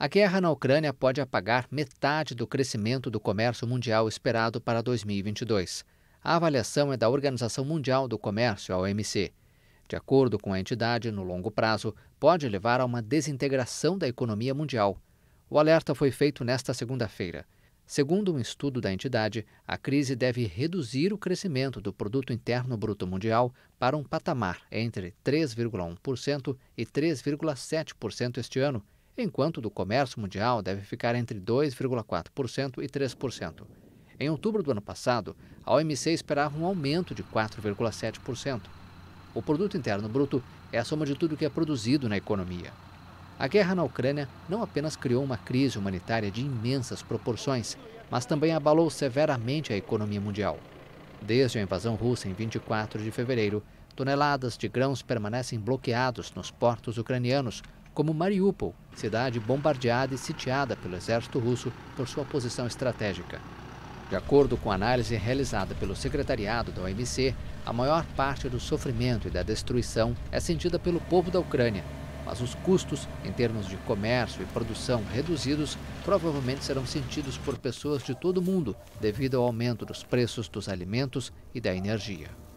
A guerra na Ucrânia pode apagar metade do crescimento do comércio mundial esperado para 2022. A avaliação é da Organização Mundial do Comércio, a OMC. De acordo com a entidade, no longo prazo, pode levar a uma desintegração da economia mundial. O alerta foi feito nesta segunda-feira. Segundo um estudo da entidade, a crise deve reduzir o crescimento do produto interno bruto mundial para um patamar entre 3,1% e 3,7% este ano enquanto do comércio mundial deve ficar entre 2,4% e 3%. Em outubro do ano passado, a OMC esperava um aumento de 4,7%. O produto interno bruto é a soma de tudo que é produzido na economia. A guerra na Ucrânia não apenas criou uma crise humanitária de imensas proporções, mas também abalou severamente a economia mundial. Desde a invasão russa em 24 de fevereiro, toneladas de grãos permanecem bloqueados nos portos ucranianos como Mariupol, cidade bombardeada e sitiada pelo exército russo por sua posição estratégica. De acordo com a análise realizada pelo secretariado da OMC, a maior parte do sofrimento e da destruição é sentida pelo povo da Ucrânia, mas os custos, em termos de comércio e produção reduzidos, provavelmente serão sentidos por pessoas de todo o mundo devido ao aumento dos preços dos alimentos e da energia.